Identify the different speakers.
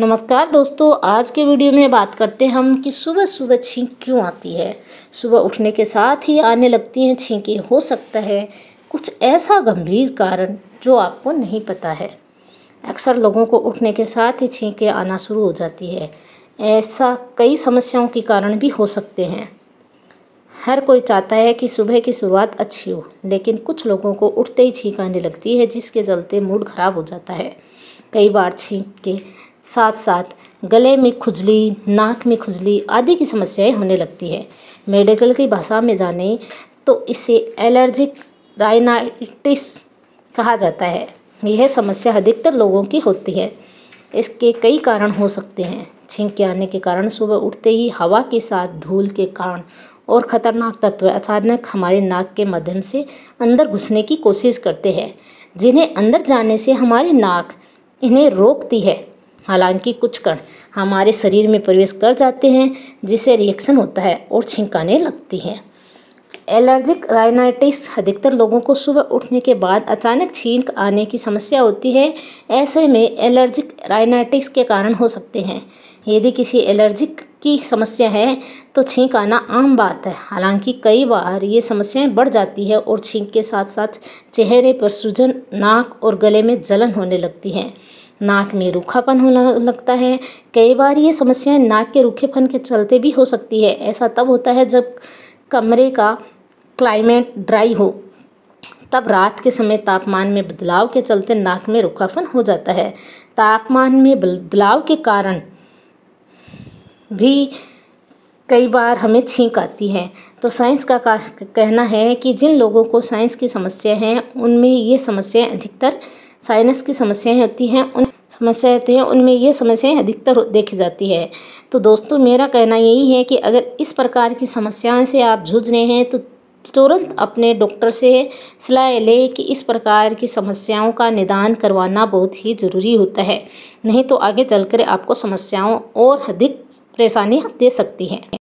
Speaker 1: नमस्कार दोस्तों आज के वीडियो में बात करते हैं हम कि सुबह सुबह छींक क्यों आती है सुबह उठने के साथ ही आने लगती हैं छींकें हो सकता है कुछ ऐसा गंभीर कारण जो आपको नहीं पता है अक्सर लोगों को उठने के साथ ही छींकें आना शुरू हो जाती है ऐसा कई समस्याओं के कारण भी हो सकते हैं हर कोई चाहता है कि सुबह की शुरुआत अच्छी हो लेकिन कुछ लोगों को उठते ही छींक आने लगती है जिसके चलते मूड ख़राब हो जाता है कई बार छींक के साथ साथ गले में खुजली नाक में खुजली आदि की समस्याएं होने लगती है मेडिकल की भाषा में जाने तो इसे एलर्जिक राइनाइटिस कहा जाता है यह समस्या अधिकतर लोगों की होती है इसके कई कारण हो सकते हैं छींक आने के कारण सुबह उठते ही हवा के साथ धूल के कारण और ख़तरनाक तत्व अचानक हमारे नाक के माध्यम से अंदर घुसने की कोशिश करते हैं जिन्हें अंदर जाने से हमारी नाक इन्हें रोकती है हालांकि कुछ कण हमारे शरीर में प्रवेश कर जाते हैं जिससे रिएक्शन होता है और छिंकाने लगती हैं एलर्जिक राइनाइटिस अधिकतर लोगों को सुबह उठने के बाद अचानक छींक आने की समस्या होती है ऐसे में एलर्जिक राइनाइटिस के कारण हो सकते हैं यदि किसी एलर्जिक की समस्या है तो छींक आना आम बात है हालांकि कई बार ये समस्याएं बढ़ जाती है और छींक के साथ साथ चेहरे पर सूजन नाक और गले में जलन होने लगती है नाक में रूखापन होने लगता है कई बार ये समस्याएं नाक के रूखेपन के चलते भी हो सकती है ऐसा तब होता है जब कमरे का क्लाइमेट ड्राई हो तब रात के समय तापमान में बदलाव के चलते नाक में रूखापन हो जाता है तापमान में बदलाव के कारण भी कई बार हमें छींक आती है तो साइंस का कहना है कि जिन लोगों को साइंस की समस्या है उनमें ये समस्याएं अधिकतर साइनस की समस्याएं होती हैं उन समस्याएं होती हैं उनमें ये समस्याएं अधिकतर देखी जाती है तो दोस्तों मेरा कहना यही है कि अगर इस प्रकार की समस्याएं से आप जूझ रहे हैं तो तुरंत अपने डॉक्टर से सलाह लें कि इस प्रकार की समस्याओं का निदान करवाना बहुत ही ज़रूरी होता है नहीं तो आगे चलकर आपको समस्याओं और अधिक परेशानियाँ दे सकती हैं